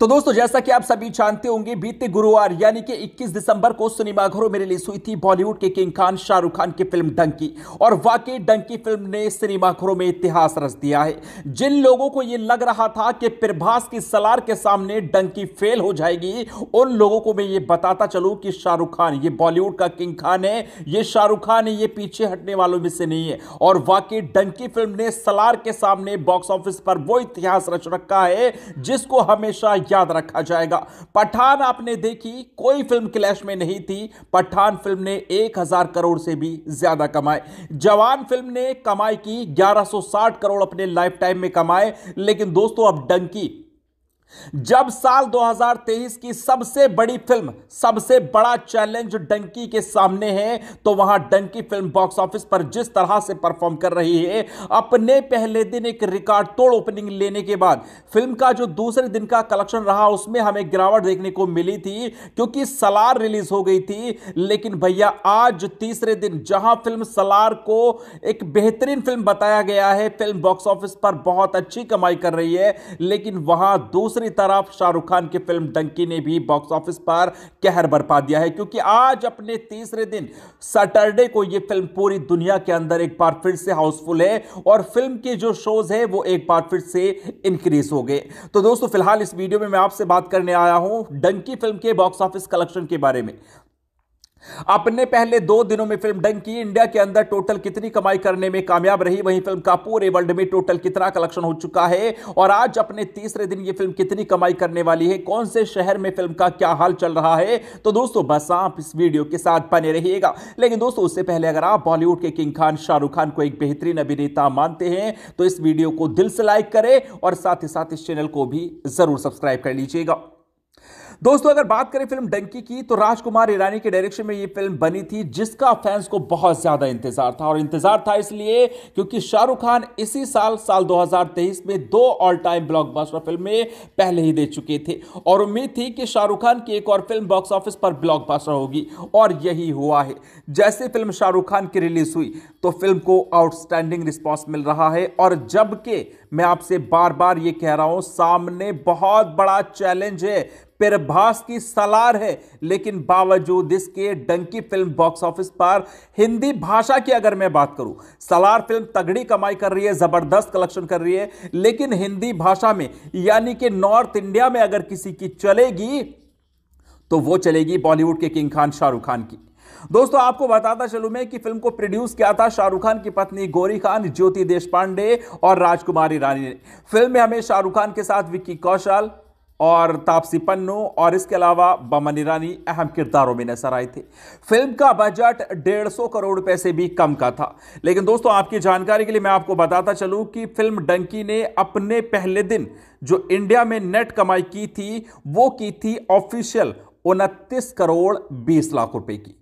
तो दोस्तों जैसा कि आप सभी जानते होंगे बीते गुरुवार यानी कि 21 दिसंबर को सिनेमाघरों में रिलीज हुई थी बॉलीवुड के किंग खान शाहरुख खान की फिल्म डंकी और वाकई डंकी फिल्म ने सिनेमाघरों में इतिहास रच दिया है जिन लोगों को यह लग रहा था कि प्रभास की सलार के सामने डंकी फेल हो जाएगी उन लोगों को मैं ये बताता चलूं कि शाहरुख खान ये बॉलीवुड का किंग खान है ये शाहरुख खान है ये पीछे हटने वालों में से नहीं है और वाकई डंकी फिल्म ने सलार के सामने बॉक्स ऑफिस पर वो इतिहास रच रखा है जिसको हमेशा याद रखा जाएगा पठान आपने देखी कोई फिल्म क्लैश में नहीं थी पठान फिल्म ने एक हजार करोड़ से भी ज्यादा कमाए जवान फिल्म ने कमाई की 1160 करोड़ अपने लाइफ टाइम में कमाए लेकिन दोस्तों अब डंकी जब साल 2023 की सबसे बड़ी फिल्म सबसे बड़ा चैलेंज डंकी के सामने है तो वहां डंकी फिल्म बॉक्स ऑफिस पर जिस तरह से परफॉर्म कर रही है अपने पहले दिन एक रिकॉर्ड तोड़ ओपनिंग लेने के बाद फिल्म का जो दूसरे दिन का कलेक्शन रहा उसमें हमें गिरावट देखने को मिली थी क्योंकि सलार रिलीज हो गई थी लेकिन भैया आज तीसरे दिन जहां फिल्म सलार को एक बेहतरीन फिल्म बताया गया है फिल्म बॉक्स ऑफिस पर बहुत अच्छी कमाई कर रही है लेकिन वहां दूसरे दूसरी तरफ शाहरुख खान की फिल्म डंकी ने भी बॉक्स ऑफिस पर कहर बरपा दिया है क्योंकि आज अपने तीसरे दिन सैटरडे को यह फिल्म पूरी दुनिया के अंदर एक बार फिर से हाउसफुल है और फिल्म के जो शोज है वो एक बार फिर से इंक्रीज हो गए तो दोस्तों फिलहाल इस वीडियो में मैं आपसे बात करने आया हूं डंकी फिल्म के बॉक्स ऑफिस कलेक्शन के बारे में अपने पहले दो दिनों में फिल्म डंकी इंडिया के अंदर टोटल कितनी कमाई करने में कामयाब रही वहीं फिल्म का पूरे वर्ल्ड में टोटल कितना कलेक्शन हो चुका है और आज अपने तीसरे दिन ये फिल्म कितनी कमाई करने वाली है कौन से शहर में फिल्म का क्या हाल चल रहा है तो दोस्तों बस आप इस वीडियो के साथ बने रहिएगा लेकिन दोस्तों उससे पहले अगर आप बॉलीवुड के किंग खान शाहरुख खान को एक बेहतरीन अभिनेता मानते हैं तो इस वीडियो को दिल से लाइक करें और साथ ही साथ इस चैनल को भी जरूर सब्सक्राइब कर लीजिएगा दोस्तों अगर बात करें फिल्म डंकी की तो राजकुमार ईरानी के डायरेक्शन में ये फिल्म बनी थी जिसका फैंस को बहुत ज्यादा इंतजार था और इंतजार था इसलिए क्योंकि शाहरुख खान इसी साल साल 2023 में दो ऑल टाइम ब्लॉकबस्टर फिल्में पहले ही दे चुके थे और उम्मीद थी कि शाहरुख खान की एक और फिल्म बॉक्स ऑफिस पर ब्लॉकबस्टर होगी और यही हुआ है जैसे फिल्म शाहरुख खान की रिलीज हुई तो फिल्म को आउटस्टैंडिंग रिस्पॉन्स मिल रहा है और जबकि मैं आपसे बार बार ये कह रहा हूं सामने बहुत बड़ा चैलेंज है प्रभास की सलार है लेकिन बावजूद इसके डंकी फिल्म बॉक्स ऑफिस पर हिंदी भाषा की अगर मैं बात करूं सलार फिल्म तगड़ी कमाई कर रही है जबरदस्त कलेक्शन कर रही है लेकिन हिंदी भाषा में यानी कि नॉर्थ इंडिया में अगर किसी की चलेगी तो वो चलेगी बॉलीवुड के किंग खान शाहरुख खान की दोस्तों आपको बताता चलू मैं कि फिल्म को प्रोड्यूस किया था शाहरुख खान की पत्नी गौरी खान ज्योति देशपांडे और राजकुमारी रानी ने फिल्म में हमें शाहरुख खान के साथ विक्की कौशल और तापसी पन्नू और इसके अलावा बमन ईरानी अहम किरदारों में नजर आए थे फिल्म का बजट 150 करोड़ रुपए से भी कम का था लेकिन दोस्तों आपकी जानकारी के लिए मैं आपको बताता चलूं कि फिल्म डंकी ने अपने पहले दिन जो इंडिया में नेट कमाई की थी वो की थी ऑफिशियल उनतीस करोड़ बीस लाख रुपए की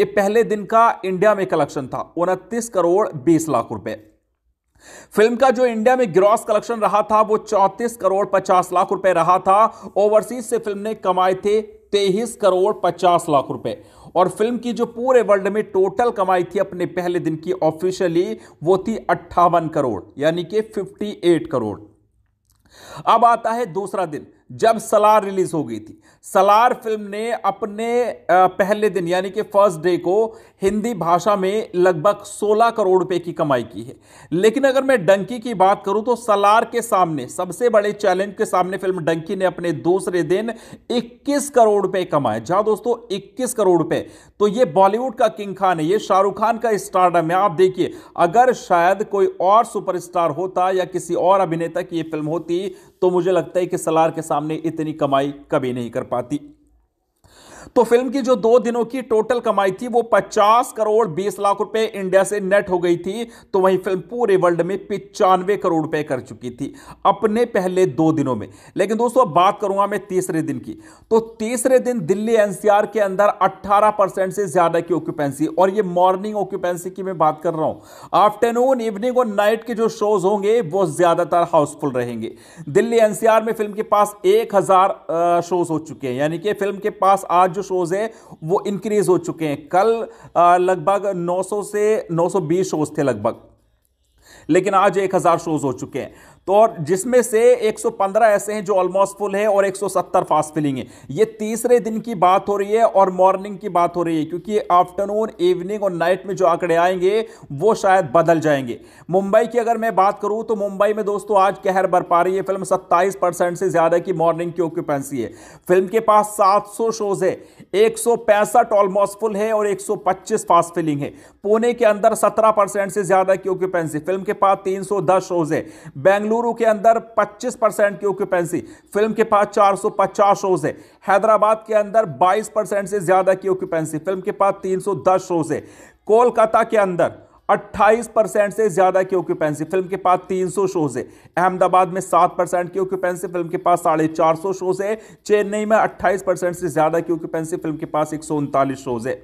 यह पहले दिन का इंडिया में कलेक्शन था उनतीस करोड़ बीस लाख रुपए फिल्म का जो इंडिया में ग्रॉस कलेक्शन रहा था वो चौंतीस करोड़ पचास लाख रुपए रहा था ओवरसीज से फिल्म ने कमाए थे तेईस करोड़ पचास लाख रुपए और फिल्म की जो पूरे वर्ल्ड में टोटल कमाई थी अपने पहले दिन की ऑफिशियली वो थी अट्ठावन करोड़ यानी कि 58 करोड़ अब आता है दूसरा दिन जब सलार रिलीज हो गई थी सलार फिल्म ने अपने पहले दिन यानी कि फर्स्ट डे को हिंदी भाषा में लगभग 16 करोड़ रुपए की कमाई की है लेकिन अगर मैं डंकी की बात करूं तो सलार के सामने सबसे बड़े चैलेंज के सामने फिल्म डंकी ने अपने दूसरे दिन 21 करोड़ रुपए कमाए जहां दोस्तों 21 करोड़ रुपए तो ये बॉलीवुड का किंग खान है ये शाहरुख खान का स्टारडम है आप देखिए अगर शायद कोई और सुपरस्टार होता या किसी और अभिनेता की यह फिल्म होती तो मुझे लगता है कि सलार के सामने इतनी कमाई कभी नहीं कर पाती तो फिल्म की जो दो दिनों की टोटल कमाई थी वो 50 करोड़ 20 लाख रुपए इंडिया से नेट हो गई थी तो वहीं फिल्म पूरे वर्ल्ड में पिचानवे करोड़ रुपए कर चुकी थी अपने पहले दो दिनों में लेकिन दोस्तों बात करूंगा मैं तीसरे दिन की तो तीसरे दिन दिल्ली एनसीआर के अंदर अट्ठारह से ज्यादा की ऑक्यूपेंसी और ये मॉर्निंग ऑक्यूपेंसी की मैं बात कर रहा हूं आफ्टरनून इवनिंग और नाइट के जो शोज होंगे वो ज्यादातर हाउसफुल रहेंगे दिल्ली एनसीआर में फिल्म के पास एक हजार शोज हो चुके हैं यानी कि फिल्म के पास आज आज जो शोज़ हैं वो इंक्रीज हो चुके हैं कल लगभग 900 से 920 शोज़ थे लगभग लेकिन आज 1000 शोज़ हो चुके हैं तो जिसमें से 115 ऐसे हैं जो ऑलमोस्ट फुल है और 170 फास्ट फिलिंग है ये तीसरे दिन की बात हो रही है और मॉर्निंग की बात हो रही है क्योंकि आफ्टरनून इवनिंग और नाइट में जो आंकड़े आएंगे वो शायद बदल जाएंगे मुंबई की अगर मैं बात करूं तो मुंबई में दोस्तों आज कहर बर पा रही है फिल्म सत्ताईस से ज्यादा की मॉर्निंग की ऑक्यूपेंसी है फिल्म के पास सात शोज है एक ऑलमोस्ट फुल है और एक फास्ट फिलिंग है पुणे के अंदर सत्रह से ज्यादा की ऑक्यूपेंसी फिल्म के पास तीन शोज है बेंगलुरु बेंगलुरु के अंदर 25 परसेंट की ऑक्यूपेंसी फिल्म के पास 450 शोज है हैदराबाद के अंदर 22 परसेंट से ज्यादा की ऑक्यूपेंसी फिल्म के पास 310 शोज है कोलकाता के अंदर 28 परसेंट से ज्यादा की ऑक्यूपेंसी फिल्म के पास 300 शोज है अहमदाबाद में 7 परसेंट की ऑक्यूपेंसी फिल्म के पास साढ़े चार शोज है चेन्नई में 28 परसेंट से ज्यादा की ऑक्यूपेंसी फिल्म के पास एक शोज है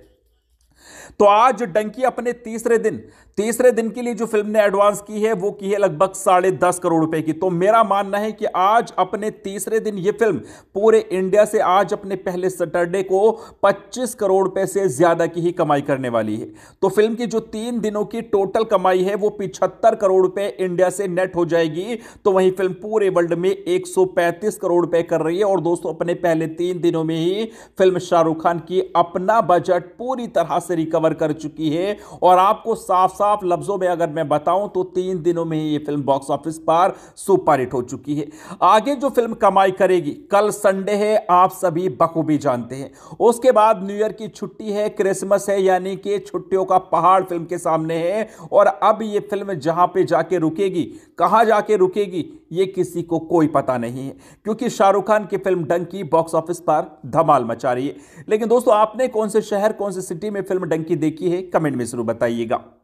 तो आज डंकी अपने तीसरे दिन तीसरे दिन के लिए जो फिल्म ने एडवांस की है वो की है लगभग साढ़े दस करोड़ रुपए की तो मेरा मानना है कि आज अपने तीसरे दिन ये फिल्म पूरे इंडिया से आज अपने पहले सैटरडे को 25 करोड़ रुपए से ज्यादा की ही कमाई करने वाली है तो फिल्म की जो तीन दिनों की टोटल कमाई है वो पिछहत्तर करोड़ रुपए इंडिया से नेट हो जाएगी तो वही फिल्म पूरे वर्ल्ड में एक करोड़ रुपए कर रही है और दोस्तों अपने पहले तीन दिनों में ही फिल्म शाहरुख खान की अपना बजट पूरी तरह से रिकवर कर चुकी है और आपको साफ साफ लफ्जों में अगर मैं बताऊं तो तीन दिनों में ही ये फिल्म बॉक्स ऑफिस पर सुपर हिट हो चुकी है आगे जो फिल्म कमाई करेगी कल संडे है आप सभी बखूबी जानते हैं उसके बाद न्यू ईयर की छुट्टी है क्रिसमस है यानी कि छुट्टियों का पहाड़ फिल्म के सामने है और अब ये फिल्म जहां पे जाके रुकेगी कहां जाके रुकेगी ये किसी को कोई पता नहीं है क्योंकि शाहरुख खान की फिल्म डंकी बॉक्स ऑफिस पर धमाल मचा रही है लेकिन दोस्तों आपने कौन से शहर कौन से सिटी में फिल्म डंकी देखी है कमेंट में जरूर बताइएगा